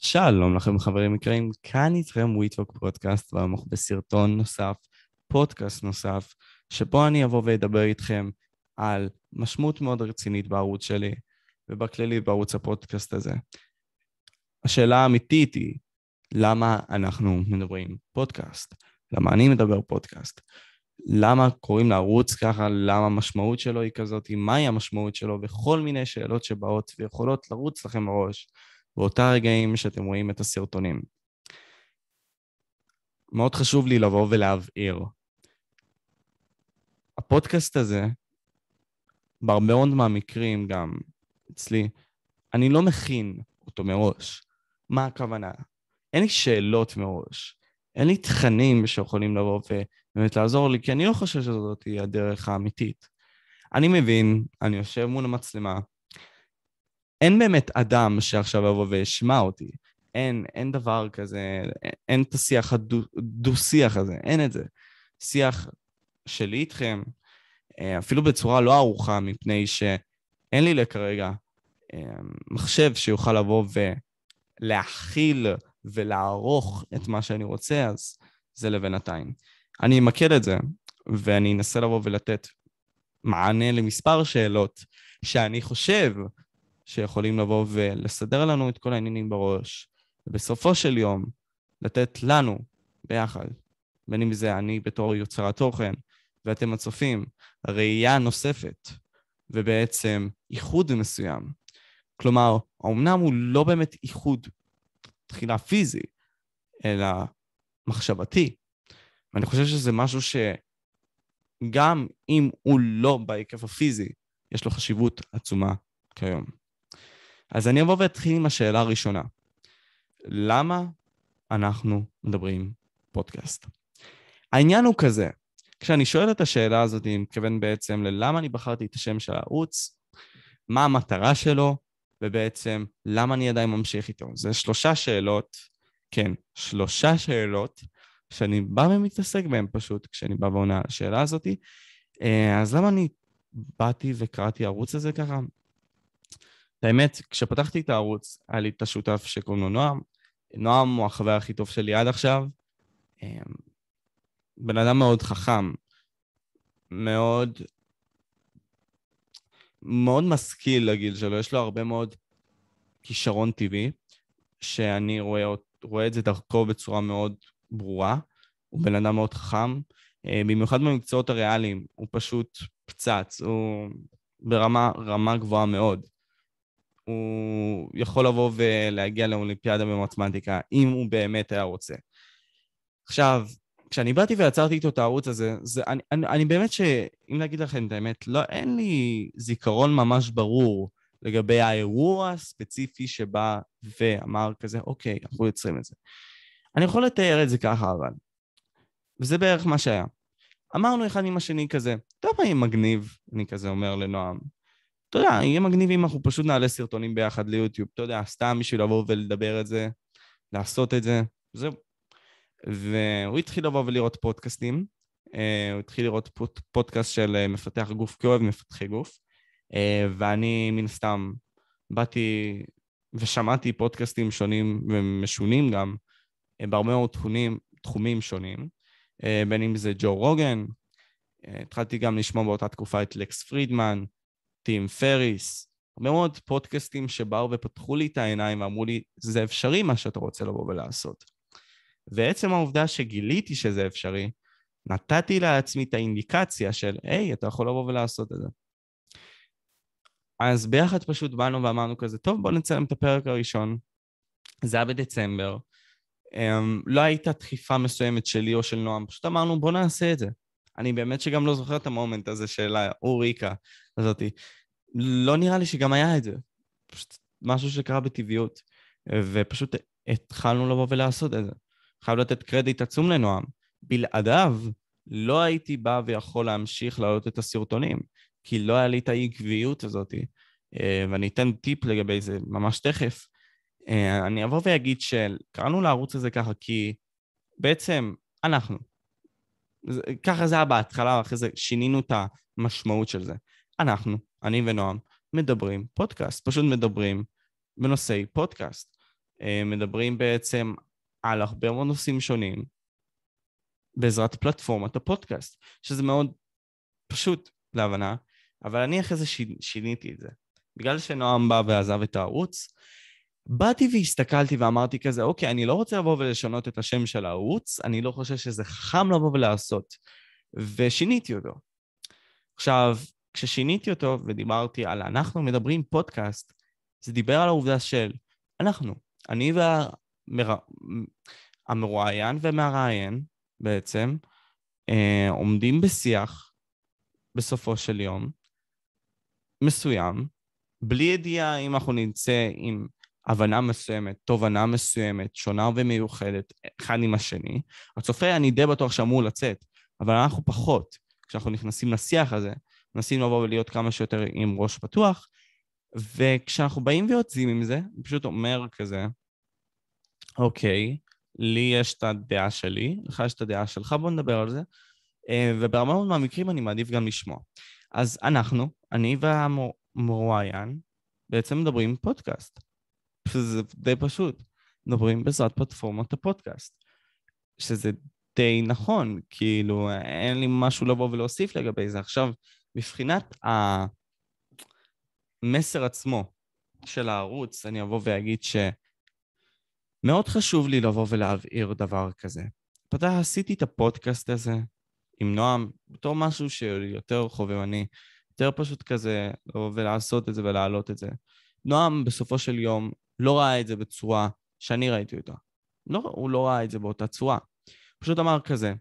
שלום לכם חברים יקרים, כאן איתכם וויטוק פודקאסט ואנחנו בסרטון נוסף, פודקאסט נוסף, שבו אני אבוא ואדבר איתכם על משמעות מאוד רצינית בערוץ שלי ובכללי בערוץ הפודקאסט הזה. השאלה האמיתית היא, למה אנחנו מדברים פודקאסט? למה אני מדבר פודקאסט? למה קוראים לערוץ ככה, למה המשמעות שלו היא כזאת, מהי המשמעות שלו, וכל מיני שאלות שבאות ויכולות לרוץ לכם בראש. באותה רגעים שאתם רואים את הסרטונים. מאוד חשוב לי לבוא ולהבהיר. הפודקאסט הזה, בהרבה מאוד מהמקרים גם אצלי, אני לא מכין אותו מראש. מה הכוונה? אין לי שאלות מראש. אין לי תכנים שיכולים לבוא ובאמת לעזור לי, כי אני לא חושב שזאת תהיה הדרך האמיתית. אני מבין, אני יושב מול המצלמה, אין באמת אדם שעכשיו יבוא וישמע אותי. אין, אין דבר כזה, אין, את השיח הדו-שיח הזה, אין את זה. שיח שלי איתכם, אה, אפילו בצורה לא ארוכה, מפני שאין לי כרגע אה, מחשב שיוכל לבוא ולהכיל ולערוך את מה שאני רוצה, אז זה לבינתיים. אני אמקד את זה, ואני אנסה לבוא ולתת מענה למספר שאלות שאני חושב שיכולים לבוא ולסדר לנו את כל העניינים בראש. ובסופו של יום, לתת לנו, ביחד, בין אם זה אני בתור יוצר התוכן, ואתם הצופים, ראייה נוספת, ובעצם איחוד מסוים. כלומר, האומנם הוא לא באמת איחוד תחילה פיזי, אלא מחשבתי. ואני חושב שזה משהו שגם אם הוא לא בהיקף הפיזי, יש לו חשיבות עצומה כיום. אז אני אבוא ואתחיל עם השאלה הראשונה. למה אנחנו מדברים פודקאסט? העניין הוא כזה, כשאני שואל את השאלה הזאת, אני מתכוון בעצם ללמה אני בחרתי את השם של הערוץ, מה המטרה שלו, ובעצם למה אני עדיין ממשיך איתו. זה שלושה שאלות, כן, שלושה שאלות שאני בא ומתעסק בהן פשוט כשאני בא ועונה על השאלה הזאת. אה, אז למה אני באתי וקראתי ערוץ הזה ככה? האמת, כשפתחתי את הערוץ, היה לי את השותף שקוראים לו נועם. נועם הוא החבר הכי טוב שלי עד עכשיו. אמ, בן אדם מאוד חכם, מאוד... מאוד משכיל לגיל שלו, יש לו הרבה מאוד כישרון טבעי, שאני רואה, רואה את זה דרכו בצורה מאוד ברורה. הוא בן אדם מאוד חכם, אה, במיוחד במקצועות הריאליים, הוא פשוט פצץ, הוא ברמה רמה גבוהה מאוד. הוא יכול לבוא ולהגיע לאולימפיאדה במתמטיקה, אם הוא באמת היה רוצה. עכשיו, כשאני באתי ויצרתי איתו את הערוץ הזה, זה, אני, אני, אני באמת ש... אם להגיד לכם את האמת, לא, אין לי זיכרון ממש ברור לגבי האירוע הספציפי שבא ואמר כזה, אוקיי, אנחנו יוצרים את זה. אני יכול לתאר את זה ככה, אבל. וזה בערך מה שהיה. אמרנו אחד עם השני כזה, טוב, אני מגניב, אני כזה אומר לנועם. אתה יודע, יהיה מגניב אם אנחנו פשוט נעלה סרטונים ביחד ליוטיוב, אתה יודע, סתם בשביל לבוא ולדבר את זה, לעשות את זה, זהו. והוא התחיל לבוא ולראות פודקאסטים, אה, הוא התחיל לראות פוד, פודקאסט של אה, מפתח גוף כאוהב מפתחי גוף, אה, ואני מן סתם באתי ושמעתי פודקאסטים שונים ומשונים גם, בהרבה מאוד תחומים, תחומים שונים, בין אם זה ג'ו רוגן, התחלתי גם לשמוע באותה תקופה את לקס פרידמן, טים פריס, הרבה מאוד פודקאסטים שבאו ופתחו לי את העיניים ואמרו לי, זה אפשרי מה שאתה רוצה לבוא ולעשות. ועצם העובדה שגיליתי שזה אפשרי, נתתי לעצמי את האינדיקציה של, היי, hey, אתה יכול לבוא ולעשות את זה. אז ביחד פשוט באנו ואמרנו כזה, טוב, בוא נצלם את הפרק הראשון. זה היה בדצמבר. Um, לא הייתה דחיפה מסוימת שלי או של נועם, פשוט אמרנו, בוא נעשה את זה. אני באמת שגם לא זוכר את המומנט הזה של האוריקה הזאתי. לא נראה לי שגם היה את זה. פשוט משהו שקרה בטבעיות, ופשוט התחלנו לבוא ולעשות את זה. חייב לתת קרדיט עצום לנועם. בלעדיו לא הייתי בא ויכול להמשיך להעלות את הסרטונים, כי לא היה לי את העקביות הזאת. אה, ואני אתן טיפ לגבי זה ממש תכף. אה, אני אבוא ואגיד שקראנו לערוץ הזה ככה כי בעצם אנחנו. ככה זה היה בהתחלה, אחרי זה שינינו את המשמעות של זה. אנחנו אני ונועם, מדברים פודקאסט, פשוט מדברים בנושאי פודקאסט. אה, מדברים בעצם על הרבה מאוד נושאים שונים בעזרת פלטפורמת הפודקאסט, שזה מאוד פשוט להבנה, אבל אני אחרי זה שיניתי את זה. בגלל שנועם בא ועזב את הערוץ, באתי והסתכלתי ואמרתי כזה, אוקיי, אני לא רוצה לבוא ולשנות את השם של הערוץ, אני לא חושב שזה חכם לבוא ולעשות. ושיניתי אותו. עכשיו, כששיניתי אותו ודיברתי על אנחנו מדברים פודקאסט, זה דיבר על העובדה של אנחנו, אני והמרואיין וה... והמר... והמראיין בעצם, אה, עומדים בשיח בסופו של יום מסוים, בלי ידיעה אם אנחנו נמצא עם הבנה מסוימת, תובנה מסוימת, שונה ומיוחדת, אחד עם השני. הצופה, אני די בטוח שאמור לצאת, אבל אנחנו פחות. כשאנחנו נכנסים לשיח הזה, מנסים לבוא ולהיות כמה שיותר עם ראש פתוח, וכשאנחנו באים ויוצאים עם זה, אני פשוט אומר כזה, אוקיי, לי יש את הדעה שלי, לך יש את הדעה שלך, בוא נדבר על זה, אה, ובהרבה מאוד מהמקרים אני מעדיף גם לשמוע. אז אנחנו, אני והמרואיין, בעצם מדברים פודקאסט. זה די פשוט. מדברים בעזרת פלטפורמות הפודקאסט, שזה די נכון, כאילו אין לי משהו לבוא ולהוסיף לגבי זה. עכשיו, מבחינת המסר עצמו של הערוץ, אני אבוא ואגיד שמאוד חשוב לי לבוא ולהבהיר דבר כזה. אתה עשיתי את הפודקאסט הזה עם נועם, בתור משהו שיותר חובבני, יותר פשוט כזה, לבוא ולעשות את זה ולהעלות את זה. נועם בסופו של יום לא ראה את זה בצורה שאני ראיתי אותה. לא, הוא לא ראה את זה באותה צורה. פשוט אמר כזה,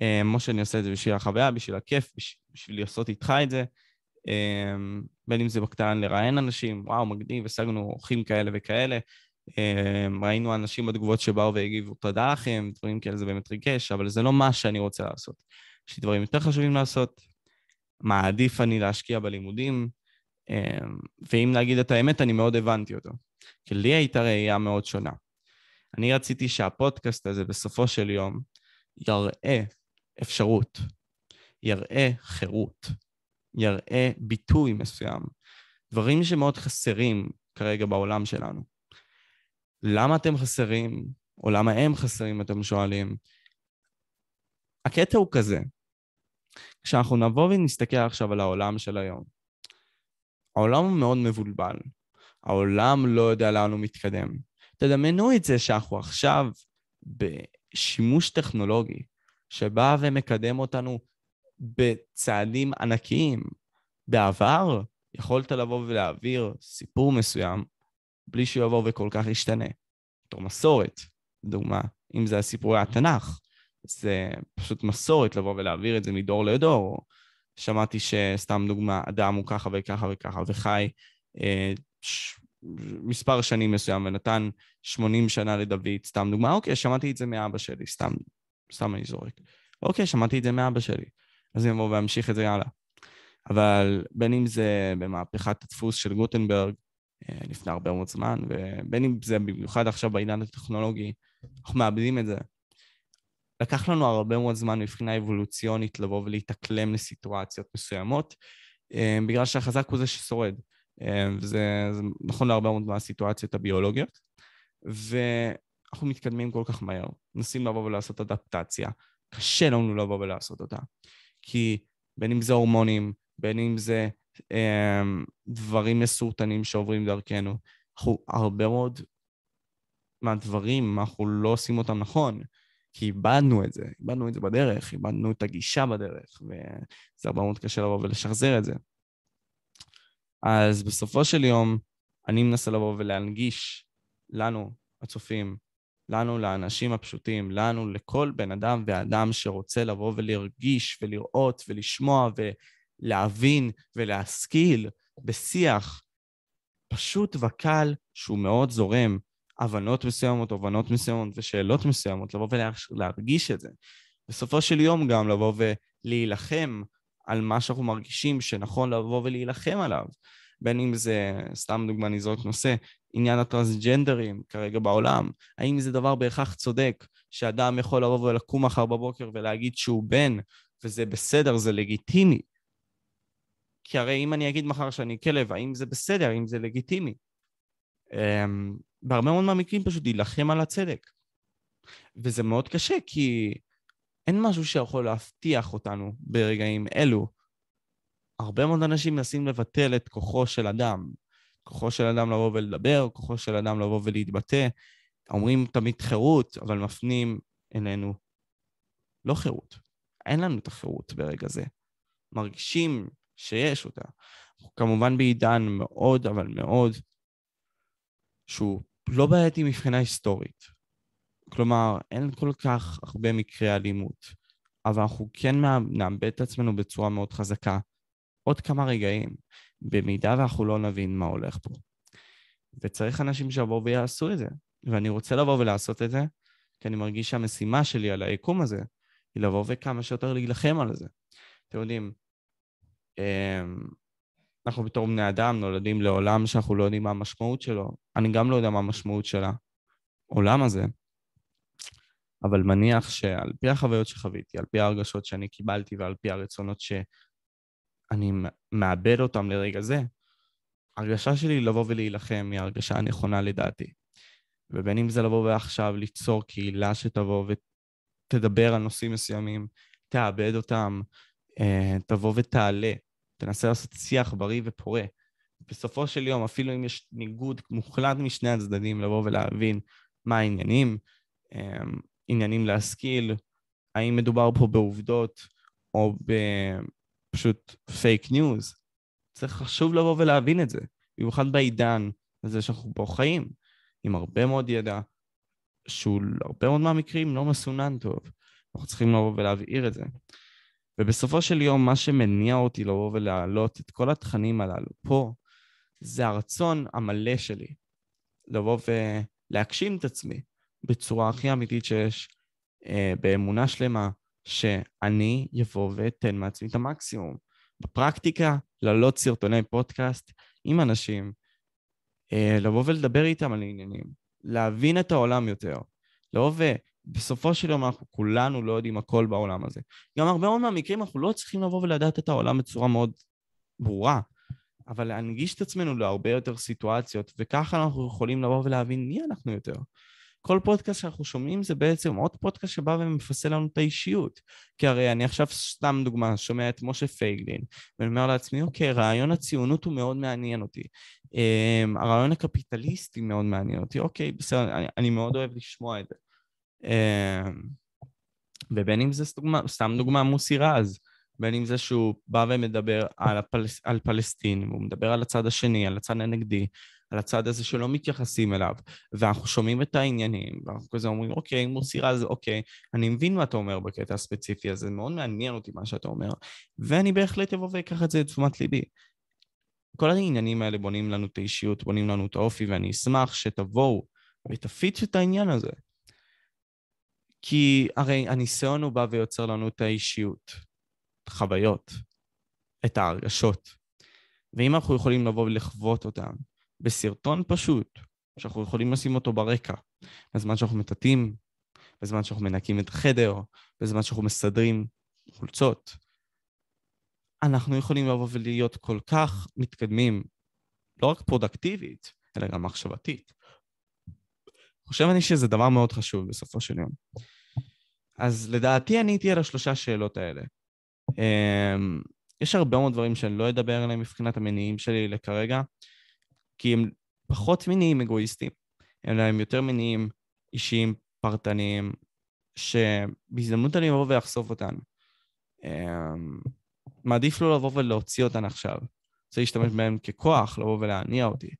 או אה, שאני עושה את זה בשביל החוויה, בשביל הכיף, בשביל לעשות איתך את זה. אה, בין אם זה בקטן לראיין אנשים, וואו, מגניב, השגנו אורחים כאלה וכאלה. אה, ראינו אנשים בתגובות שבאו והגיבו תודה לכם, דברים כאלה, זה באמת ריגש, אבל זה לא מה שאני רוצה לעשות. יש לי דברים יותר חשובים לעשות, מעדיף אני להשקיע בלימודים, ואם להגיד את האמת, אני מאוד הבנתי אותו. כי לי הייתה ראייה מאוד שונה. אני רציתי שהפודקאסט הזה בסופו של יום יראה אפשרות, יראה חירות, יראה ביטוי מסוים, דברים שמאוד חסרים כרגע בעולם שלנו. למה אתם חסרים, או למה הם חסרים, אתם שואלים. הקטע הוא כזה, כשאנחנו נבוא ונסתכל עכשיו על העולם של היום, העולם הוא מאוד מבולבל, העולם לא יודע לאן הוא מתקדם. תדמיינו את זה שאנחנו עכשיו בשימוש טכנולוגי שבא ומקדם אותנו בצעדים ענקיים. בעבר יכולת לבוא ולהעביר סיפור מסוים בלי שהוא יבוא וכל כך ישתנה. בתור מסורת, לדוגמה, אם זה הסיפורי התנ"ך, זה פשוט מסורת לבוא ולהעביר את זה מדור לדור. שמעתי שסתם דוגמה, אדם הוא ככה וככה וככה וחי אה, ש... מספר שנים מסוים ונתן 80 שנה לדוד, סתם דוגמה, אוקיי, שמעתי את זה מאבא שלי, סתם סתם אני זורק. אוקיי, שמעתי את זה מאבא שלי, אז אני אבוא ואמשיך את זה הלאה. אבל בין אם זה במהפכת הדפוס של גוטנברג אה, לפני הרבה מאוד זמן, ובין אם זה במיוחד עכשיו בעידן הטכנולוגי, אנחנו מאבדים את זה. לקח לנו הרבה מאוד זמן מבחינה אבולוציונית לבוא ולהתאקלם לסיטואציות מסוימות, אה, בגלל שהחזק הוא זה ששורד. אה, וזה נכון להרבה מאוד מהסיטואציות הביולוגיות. אנחנו מתקדמים כל כך מהר, מנסים לבוא ולעשות אדפטציה, קשה לנו לבוא ולעשות אותה. כי בין אם זה הורמונים, בין אם זה אה, דברים מסורטנים שעוברים דרכנו, אנחנו הרבה מאוד מהדברים, אנחנו לא עושים אותם נכון, כי איבדנו את זה, איבדנו את זה בדרך, איבדנו את הגישה בדרך, וזה הרבה מאוד קשה לבוא ולשחזר את זה. אז בסופו של יום, אני מנסה לבוא ולהנגיש לנו, הצופים, לנו, לאנשים הפשוטים, לנו, לכל בן אדם ואדם שרוצה לבוא ולהרגיש ולראות ולשמוע ולהבין ולהשכיל בשיח פשוט וקל שהוא מאוד זורם, הבנות מסוימות, הבנות מסוימות ושאלות מסוימות, לבוא ולהרגיש את זה. בסופו של יום גם לבוא ולהילחם על מה שאנחנו מרגישים שנכון לבוא ולהילחם עליו. בין אם זה, סתם דוגמה נזרוק נושא, עניין הטרנסג'נדרים כרגע בעולם? האם זה דבר בהכרח צודק שאדם יכול לבוא ולקום מחר בבוקר ולהגיד שהוא בן, וזה בסדר, זה לגיטימי? כי הרי אם אני אגיד מחר שאני כלב, האם זה בסדר, האם זה לגיטימי? Um, בהרבה מאוד מהמקרים פשוט להילחם על הצדק. וזה מאוד קשה, כי אין משהו שיכול להבטיח אותנו ברגעים אלו. הרבה מאוד אנשים מנסים לבטל את כוחו של אדם, כוחו של אדם לבוא ולדבר, כוחו של אדם לבוא ולהתבטא. אומרים תמיד חירות, אבל מפנים אלינו לא חירות. אין לנו את החירות ברגע זה. מרגישים שיש אותה. אנחנו כמובן בעידן מאוד, אבל מאוד, שהוא לא בעייתי מבחינה היסטורית. כלומר, אין כל כך הרבה מקרי אלימות, אבל אנחנו כן נאבד את עצמנו בצורה מאוד חזקה. עוד כמה רגעים. במידה ואנחנו לא נבין מה הולך פה. וצריך אנשים שיבואו ויעשו את זה. ואני רוצה לבוא ולעשות את זה, כי אני מרגיש שהמשימה שלי על היקום הזה, היא לבוא וכמה שיותר להילחם על זה. אתם יודעים, אמ, אנחנו בתור בני אדם נולדים לעולם שאנחנו לא יודעים מה המשמעות שלו. אני גם לא יודע מה המשמעות של העולם הזה, אבל מניח שעל פי החוויות שחוויתי, על פי ההרגשות שאני קיבלתי ועל פי הרצונות ש... אני מאבד אותם לרגע זה, הרגשה שלי לבוא ולהילחם היא הרגשה הנכונה לדעתי. ובין אם זה לבוא ועכשיו ליצור קהילה שתבוא ותדבר על נושאים מסוימים, תאבד אותם, אה, תבוא ותעלה, תנסה לעשות שיח בריא ופורה. בסופו של יום, אפילו אם יש ניגוד מוחלט משני הצדדים, לבוא ולהבין מה העניינים, אה, עניינים להשכיל, האם מדובר פה בעובדות או פשוט פייק ניוז. זה חשוב לבוא ולהבין את זה, במיוחד בעידן הזה שאנחנו פה חיים, עם הרבה מאוד ידע, שהוא הרבה מאוד מהמקרים לא מסונן טוב. אנחנו צריכים לבוא ולהבהיר את זה. ובסופו של יום, מה שמניע אותי לבוא ולהעלות את כל התכנים הללו פה, זה הרצון המלא שלי לבוא ולהגשים את עצמי בצורה הכי אמיתית שיש, אה, באמונה שלמה, שאני אבוא ואתן מעצמי את המקסימום. בפרקטיקה, להעלות סרטוני פודקאסט עם אנשים, אה, לבוא ולדבר איתם על עניינים, להבין את העולם יותר. לא ובסופו של יום אנחנו כולנו לא יודעים הכל בעולם הזה. גם הרבה מאוד מהמקרים אנחנו לא צריכים לבוא ולדעת את העולם בצורה מאוד ברורה, אבל להנגיש את עצמנו להרבה יותר סיטואציות, וככה אנחנו יכולים לבוא ולהבין מי אנחנו יותר. כל פודקאסט שאנחנו שומעים זה בעצם עוד פודקאסט שבא ומפסל לנו את האישיות. כי הרי אני עכשיו, סתם דוגמה, שומע את משה פייגלין, ואני אומר לעצמי, אוקיי, רעיון הציונות הוא מאוד מעניין אותי. Um, הרעיון הקפיטליסטי מאוד מעניין אותי, אוקיי, בסדר, אני, אני מאוד אוהב לשמוע את זה. Um, ובין אם זה סתוגמה, סתם דוגמה מוסי רז, בין אם זה שהוא בא ומדבר על, הפלס, על פלסטין, הוא מדבר על הצד השני, על הצד הנגדי, על הצד הזה שלא מתייחסים אליו, ואנחנו שומעים את העניינים, ואנחנו כזה אומרים, אוקיי, מוסי רז, אוקיי, אני מבין מה אתה אומר בקטע הספציפי הזה, מאוד מעניין אותי מה שאתה אומר, ואני בהחלט אבוא ואקח את זה לתשומת ליבי. כל העניינים האלה בונים לנו את האישיות, בונים לנו את האופי, ואני אשמח שתבואו ותפיץ את העניין הזה. כי הרי הניסיון הוא בא ויוצר לנו את האישיות, את החוויות, את ההרגשות. ואם אנחנו יכולים לבוא ולחוות אותן, בסרטון פשוט, שאנחנו יכולים לשים אותו ברקע, בזמן שאנחנו מטאטאים, בזמן שאנחנו מנקים את החדר, בזמן שאנחנו מסדרים חולצות. אנחנו יכולים לבוא ולהיות כל כך מתקדמים, לא רק פרודקטיבית, אלא גם מחשבתית. חושב אני שזה דבר מאוד חשוב בסופו של יום. אז לדעתי עניתי על השלושה שאלות האלה. אמ, יש הרבה מאוד דברים שאני לא אדבר עליהם מבחינת המניעים שלי לכרגע. כי הם פחות מיניים אגואיסטים, אלא הם יותר מיניים אישיים, פרטניים, שבהזדמנות אני אבוא ואחשוף אותן. אמ, מעדיף לא לבוא ולהוציא אותן עכשיו. רוצה להשתמש בהן ככוח, לבוא ולהניע אותי.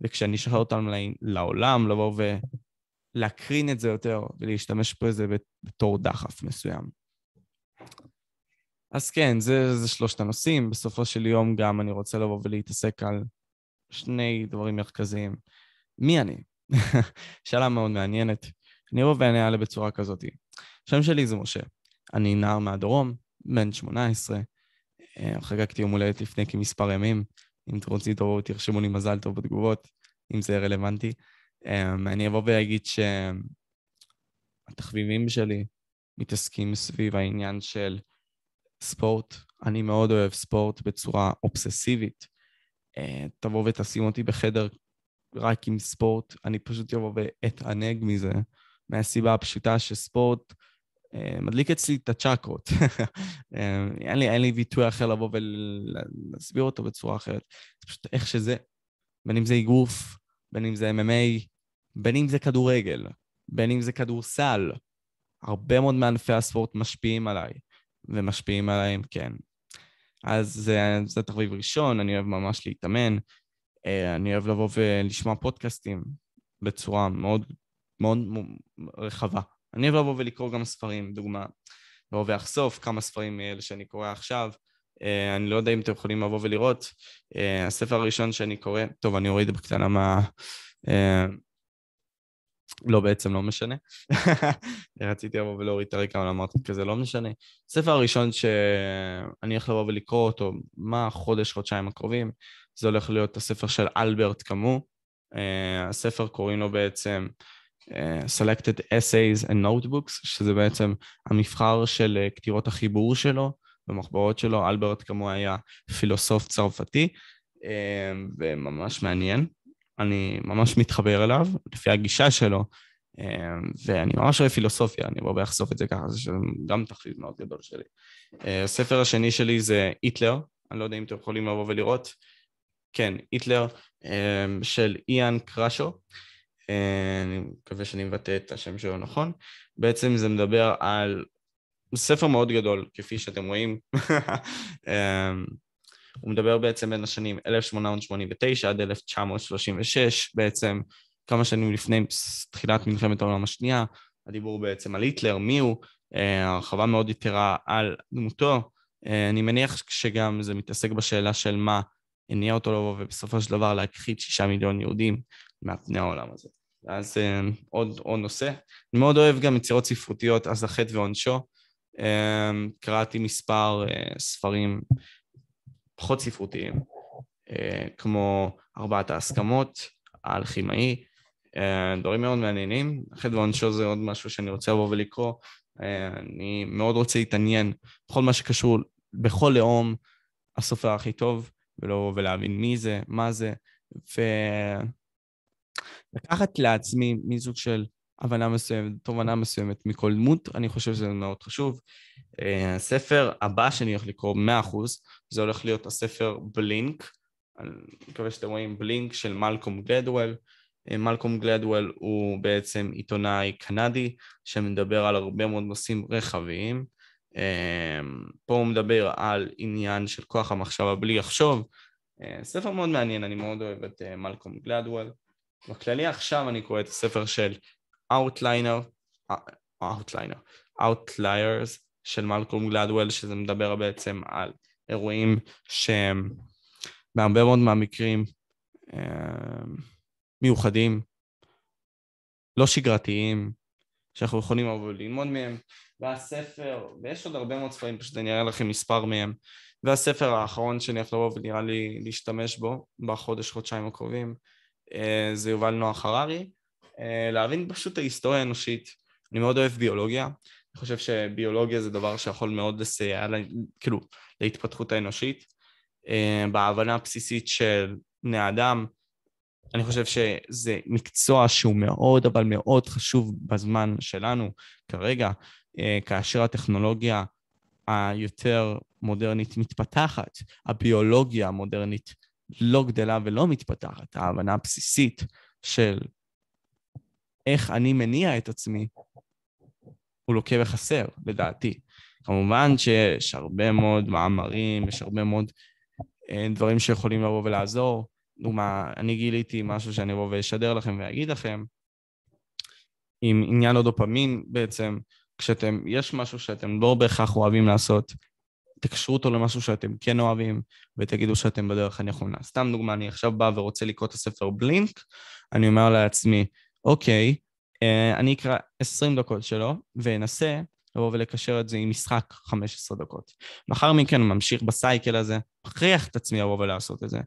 וכשאני אשחרר אותן לעולם, לבוא ולהקרין את זה יותר, ולהשתמש בזה בתור דחף מסוים. אז כן, זה, זה שלושת הנושאים. בסופו של יום גם אני רוצה לבוא ולהתעסק על שני דברים מרכזיים. מי אני? שאלה מאוד מעניינת. אני רוב ואני אעלה בצורה כזאת. השם שלי זה משה. אני נער מהדרום, בן 18. אה, חגגתי יום הולדת לפני כמספר ימים. אם אתם רוצים תבואו, תרשמו לי מזל טוב בתגובות, אם זה רלוונטי. אה, אני אבוא ואגיד שהתחביבים שלי מתעסקים סביב העניין של ספורט. אני מאוד אוהב ספורט בצורה אובססיבית. אה, תבוא ותשים אותי בחדר רק עם ספורט, אני פשוט אבוא ואתענג מזה, מהסיבה הפשוטה שספורט אה, מדליק אצלי את הצ'קרות. אה, אין, אין לי ביטוי אחר לבוא ולהסביר אותו בצורה אחרת. זה פשוט איך שזה, בין אם זה אגרוף, בין אם זה MMA, בין אם זה כדורגל, בין אם זה כדורסל. הרבה מאוד מענפי הספורט משפיעים עליי, ומשפיעים עליהם, כן, אז זה, זה תחביב ראשון, אני אוהב ממש להתאמן, אה, אני אוהב לבוא ולשמוע פודקאסטים בצורה מאוד מאוד רחבה. אני אוהב לבוא ולקרוא גם ספרים, דוגמה, לבוא ואחשוף כמה ספרים מאלה שאני קורא עכשיו. אה, אני לא יודע אם אתם יכולים לבוא ולראות. אה, הספר הראשון שאני קורא, טוב, אני אוריד בקטנה מה... לא, בעצם לא משנה. רציתי לבוא ולהוריד את הרקע, אבל אמרתי כזה, לא משנה. הספר הראשון שאני הולך לבוא ולקרוא אותו, מה החודש, חודשיים הקרובים, זה הולך להיות הספר של אלברט קאמו. Uh, אה, הספר קוראים לו בעצם uh, Selected Essays and Notebooks, שזה בעצם המבחר של uh, אה, כתירות החיבור שלו, במחברות שלו. אלברט קאמו היה פילוסוף צרפתי, uh, וממש מעניין. אני ממש מתחבר אליו, לפי הגישה שלו, אמ, ואני ממש אוהב פילוסופיה, אני בא ואחשוף את זה ככה, זה גם תחליט מאוד גדול שלי. אה, הספר השני שלי זה היטלר, אני לא יודע אם אתם יכולים לבוא ולראות, כן, היטלר, אמ, של איאן קרשו. אה, אני מקווה שאני מבטא את השם שלו נכון. בעצם זה מדבר על ספר מאוד גדול, כפי שאתם רואים. אמ, הוא מדבר בעצם בין השנים 1889 עד 1936, בעצם כמה שנים לפני תחילת מלחמת העולם השנייה, הדיבור בעצם על היטלר, מי הוא, אה, הרחבה מאוד יתרה על דמותו. אה, אני מניח שגם זה מתעסק בשאלה של מה הניע אותו לבוא ובסופו של דבר להכחיד שישה מיליון יהודים מהפני העולם הזה. אז אה, עוד, עוד נושא. אני מאוד אוהב גם יצירות ספרותיות, אז החטא ועונשו. קראתי מספר ספרים פחות ספרותיים, אה, כמו ארבעת ההסכמות, האלכימאי, אה, דברים מאוד מעניינים. אחרי דבר ועונשו זה עוד משהו שאני רוצה לבוא ולקרוא. אה, אני מאוד רוצה להתעניין בכל מה שקשור, בכל לאום, הסופר הכי טוב, ולא ולהבין מי זה, מה זה, ולקחת לעצמי מזוג של הבנה מסוימת, תובנה מסוימת מכל דמות, אני חושב שזה מאוד חשוב. אה, הספר הבא שאני הולך לקרוא 100% זה הולך להיות הספר בלינק, אני מקווה שאתם רואים בלינק של מלקום גלדוול. אה, מלקום גלדוול הוא בעצם עיתונאי קנדי שמדבר על הרבה מאוד נושאים רחבים. אה, פה הוא מדבר על עניין של כוח המחשבה בלי לחשוב. ספר מאוד מעניין, אני מאוד אוהב את מלקום גלדוול. בכללי עכשיו אני קורא את הספר של Outlier, אה, Outlier, Outliers של מלקום גלדוול, שזה מדבר בעצם על אירועים שהם בהרבה מאוד מהמקרים אמ, מיוחדים, לא שגרתיים, שאנחנו יכולים לבוא ללמוד מהם, והספר, ויש עוד הרבה מאוד ספרים, פשוט אני אראה לכם מספר מהם, והספר האחרון שאני הולך לבוא ונראה לי להשתמש בו בחודש-חודשיים הקרובים, אה, זה יובל נוח הררי, אה, להבין פשוט את ההיסטוריה האנושית. אני מאוד אוהב ביולוגיה, אני חושב שביולוגיה זה דבר שיכול מאוד לסייע, כאילו, להתפתחות האנושית, אה, בהבנה הבסיסית של בני אדם. אני חושב שזה מקצוע שהוא מאוד, אבל מאוד חשוב בזמן שלנו כרגע, אה, כאשר הטכנולוגיה היותר מודרנית מתפתחת, הביולוגיה המודרנית לא גדלה ולא מתפתחת, ההבנה הבסיסית של איך אני מניע את עצמי, הוא לוקה וחסר, לדעתי. כמובן שיש הרבה מאוד מאמרים, יש הרבה מאוד אה, דברים שיכולים לבוא ולעזור. דוגמה, אני גיליתי משהו שאני אבוא ואשדר לכם ואגיד לכם, עם עניין הדופמין בעצם, כשאתם, יש משהו שאתם לא בהכרח אוהבים לעשות, תקשרו אותו למשהו שאתם כן אוהבים, ותגידו שאתם בדרך הנכונה. סתם דוגמה, אני עכשיו בא ורוצה לקרוא את הספר בלינק, אני אומר לעצמי, אוקיי, אה, אני אקרא 20 דקות שלו ואנסה לבוא ולקשר את זה עם משחק 15 דקות. מאחר מכן ממשיך בסייקל הזה, מכריח את עצמי לבוא ולעשות את זה,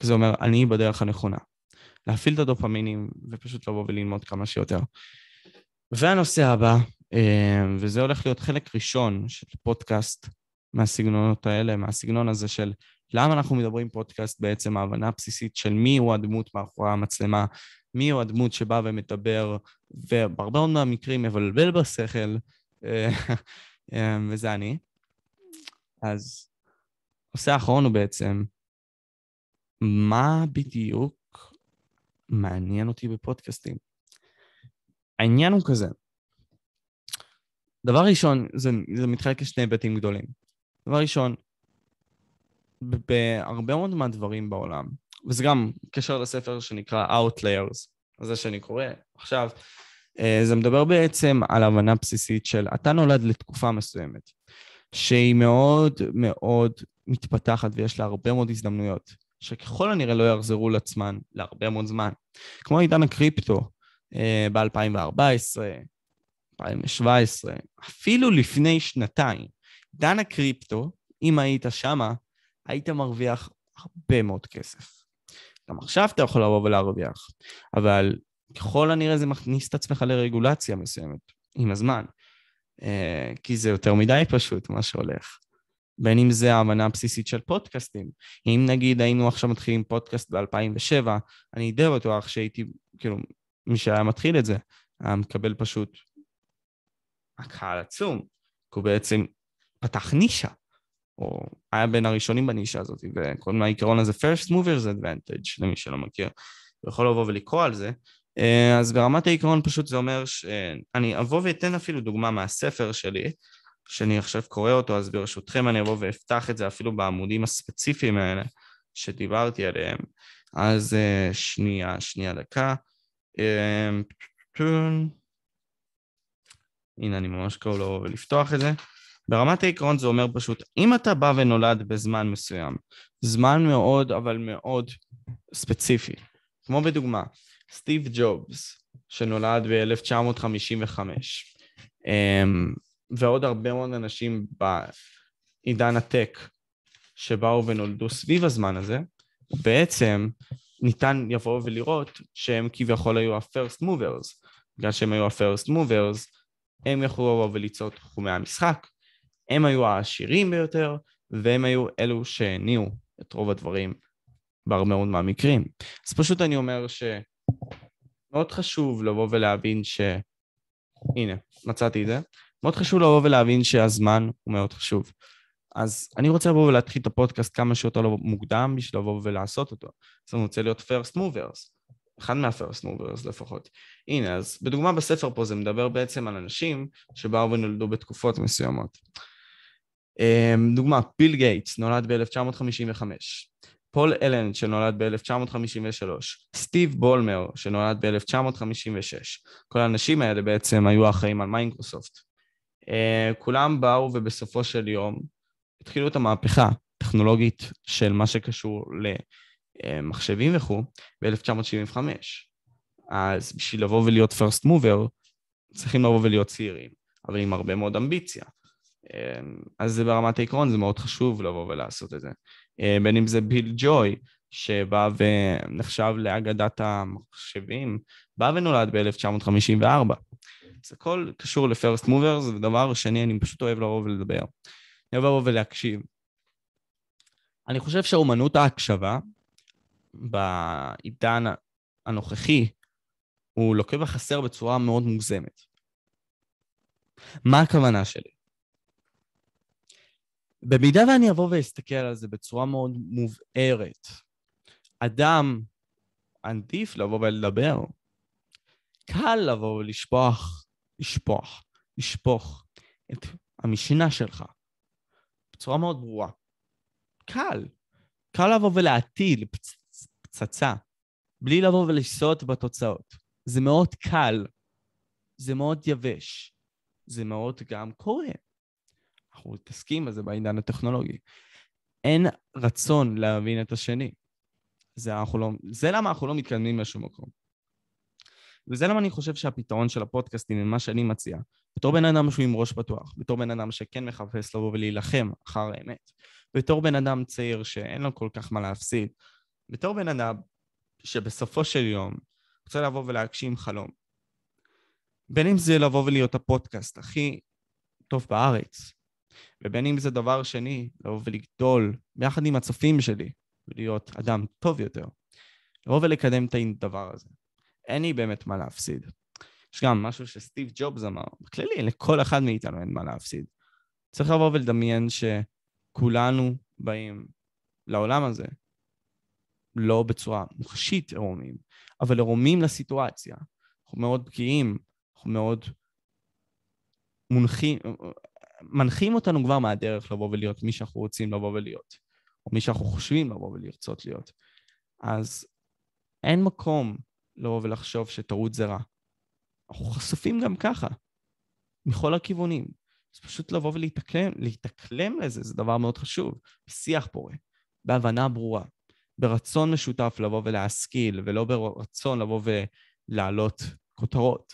כי זה אומר, אני בדרך הנכונה. להפעיל את הדופמינים ופשוט לבוא וללמוד כמה שיותר. והנושא הבא, אה, וזה הולך להיות חלק ראשון של פודקאסט מהסגנונות האלה, מהסגנון הזה של למה אנחנו מדברים פודקאסט בעצם, ההבנה הבסיסית של מי הוא הדמות מאחורי המצלמה, מי הוא הדמות שבא ומדבר, ובהרבה מאוד מהמקרים מבלבל בשכל, אה, אה, וזה אני. אז נושא האחרון הוא בעצם, מה בדיוק מעניין אותי בפודקאסטים? העניין הוא כזה, דבר ראשון, זה, זה מתחלק לשני היבטים גדולים. דבר ראשון, בהרבה מאוד מהדברים בעולם, וזה גם קשר לספר שנקרא Outlayers, זה שאני קורא עכשיו. אה, זה מדבר בעצם על הבנה בסיסית של אתה נולד לתקופה מסוימת, שהיא מאוד מאוד מתפתחת ויש לה הרבה מאוד הזדמנויות, שככל הנראה לא יחזרו לעצמן להרבה מאוד זמן. כמו עידן הקריפטו אה, ב-2014, 2017, אפילו לפני שנתיים, עידן הקריפטו, אם היית שמה, היית מרוויח הרבה מאוד כסף. גם עכשיו אתה יכול לבוא ולהרוויח, אבל ככל הנראה זה מכניס את עצמך לרגולציה מסוימת, עם הזמן. אה, כי זה יותר מדי פשוט מה שהולך. בין אם זה האמנה הבסיסית של פודקאסטים. אם נגיד היינו עכשיו מתחילים פודקאסט ב-2007, אני די בטוח שהייתי, כאילו, מי שהיה מתחיל את זה, היה מקבל פשוט הקהל עצום, כי הוא בעצם פתח נישה. או היה בין הראשונים בנישה הזאת, וקוראים לעיקרון הזה first movers advantage, למי שלא מכיר, הוא יכול לבוא ולקרוא על זה. אה, אז ברמת העיקרון פשוט זה אומר, שאני אה, אבוא ואתן אפילו דוגמה מהספר שלי, שאני עכשיו קורא אותו, אז ברשותכם אני אבוא ואפתח את זה אפילו בעמודים הספציפיים האלה שדיברתי עליהם. אז אה, שנייה, שנייה דקה. הנה אני ממש קרוב לבוא ולפתוח את זה. ברמת העיקרון זה אומר פשוט, אם אתה בא ונולד בזמן מסוים, זמן מאוד אבל מאוד ספציפי, כמו בדוגמה, סטיב ג'ובס, שנולד ב-1955, אמ, ועוד הרבה מאוד אנשים בעידן הטק שבאו ונולדו סביב הזמן הזה, בעצם ניתן לבוא ולראות שהם כביכול היו ה-first movers. בגלל שהם היו ה-first movers, הם יכלו לבוא וליצור תחומי המשחק, הם היו העשירים ביותר, והם היו אלו שהניעו את רוב הדברים בהרבה מאוד מהמקרים. אז פשוט אני אומר שמאוד חשוב לבוא ולהבין ש... הנה, מצאתי את זה. מאוד חשוב לבוא ולהבין שהזמן הוא מאוד חשוב. אז אני רוצה לבוא ולהתחיל את הפודקאסט כמה שיותר לא מוקדם בשביל לבוא ולעשות אותו. אז אני רוצה להיות first movers, אחד מה-first movers לפחות. הנה, אז בדוגמה בספר פה זה מדבר בעצם על אנשים שבאו ונולדו בתקופות מסוימות. אמ, דוגמה, ביל גייטס נולד ב-1955, פול אלן שנולד ב-1953, סטיב בולמר שנולד ב-1956. כל האנשים האלה בעצם היו אחראים על מיינקרוסופט. אה, כולם באו ובסופו של יום התחילו את המהפכה הטכנולוגית של מה שקשור למחשבים וכו' ב-1975. אז בשביל לבוא ולהיות פרסט מובר, צריכים לבוא ולהיות צעירים, אבל עם הרבה מאוד אמביציה. אמ, אז זה ברמת העקרון, זה מאוד חשוב לבוא ולעשות את זה. אמ, בין אם זה ביל ג'וי, שבא ונחשב לאגדת המחשבים, בא ונולד ב-1954. זה הכל קשור לפרסט מובר, זה דבר שני, אני פשוט אוהב לבוא ולדבר. אני אוהב לבוא ולהקשיב. אני חושב שאומנות ההקשבה בעידן הנוכחי, הוא לוקה בחסר בצורה מאוד מוגזמת. מה הכוונה שלי? במידה ואני אבוא ואסתכל על זה בצורה מאוד מובהרת, אדם, עדיף לבוא ולדבר. קל לבוא ולשפוך, לשפוך, לשפוך את המשנה שלך בצורה מאוד ברורה. קל. קל לבוא ולהטיל פצ... פצצה, בלי לבוא ולסוט בתוצאות. זה מאוד קל, זה מאוד יבש, זה מאוד גם קורה. אנחנו מתעסקים בזה בעידן הטכנולוגי. אין רצון להבין את השני. זה, לא, זה למה אנחנו לא מתקדמים לשום מקום. וזה למה אני חושב שהפתרון של הפודקאסטים מה שאני מציע, בתור בן אדם שהוא עם ראש פתוח, בתור בן אדם שכן מחפש לבוא ולהילחם אחר האמת, בתור בן אדם צעיר שאין לו כל כך מה להפסיד, בתור בן אדם שבסופו של יום רוצה לבוא ולהגשים חלום. בין אם זה לבוא ולהיות הפודקאסט הכי טוב בארץ, ובין אם זה דבר שני, לבוא ולגדול ביחד עם הצופים שלי ולהיות אדם טוב יותר. לבוא ולקדם את הדבר הזה. אין לי באמת מה להפסיד. יש גם משהו שסטיב ג'ובס אמר, בכללי, לכל אחד מאיתנו אין מה להפסיד. צריך לבוא ולדמיין שכולנו באים לעולם הזה, לא בצורה מוחשית עירומים, אבל עירומים לסיטואציה. אנחנו מאוד בקיאים, אנחנו מאוד מונחים, מנחים אותנו כבר מהדרך לבוא ולהיות מי שאנחנו רוצים לבוא ולהיות, או מי שאנחנו חושבים לבוא ולרצות להיות. אז אין מקום לבוא ולחשוב שטעות זה רע. אנחנו חשופים גם ככה, מכל הכיוונים. אז פשוט לבוא ולהתאקלם, להתאקלם לזה, זה דבר מאוד חשוב. בשיח פורה, בהבנה ברורה, ברצון משותף לבוא ולהשכיל, ולא ברצון לבוא ולהעלות כותרות.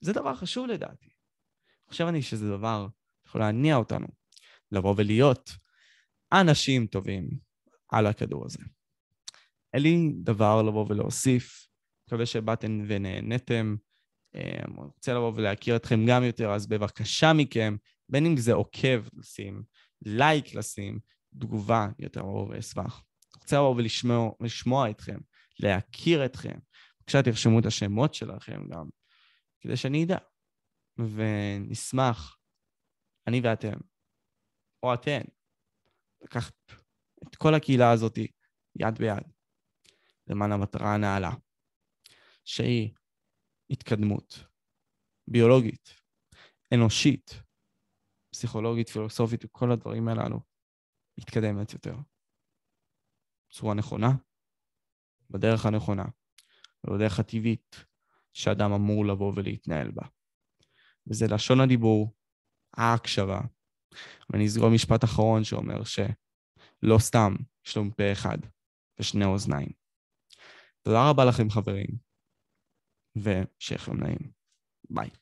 זה דבר חשוב לדעתי. עכשיו אני שזה דבר יכול להניע אותנו לבוא ולהיות אנשים טובים על הכדור הזה. אין לי דבר לבוא ולהוסיף, מקווה שבאתם ונהנתם. אמ, אני רוצה לבוא ולהכיר אתכם גם יותר, אז בבקשה מכם, בין אם זה עוקב לשים, לייק לשים, תגובה יותר רוב ואשמח. רוצה לבוא ולשמוע אתכם, להכיר אתכם. בבקשה תרשמו את השמות שלכם גם, כדי שאני אדע. ונשמח אני ואתם, או אתן, לקחת את כל הקהילה הזאת יד ביד, למען המטרה הנעלה, שהיא התקדמות ביולוגית, אנושית, פסיכולוגית, פילוסופית וכל הדברים הללו, מתקדמת יותר. בצורה נכונה, בדרך הנכונה, ובדרך לא הטבעית שאדם אמור לבוא ולהתנהל בה. וזה לשון הדיבור ההקשבה. ואני אסגור משפט אחרון שאומר שלא סתם יש לנו פה אחד ושני אוזניים. תודה רבה לכם חברים, ושיהיה לכם נעים. ביי.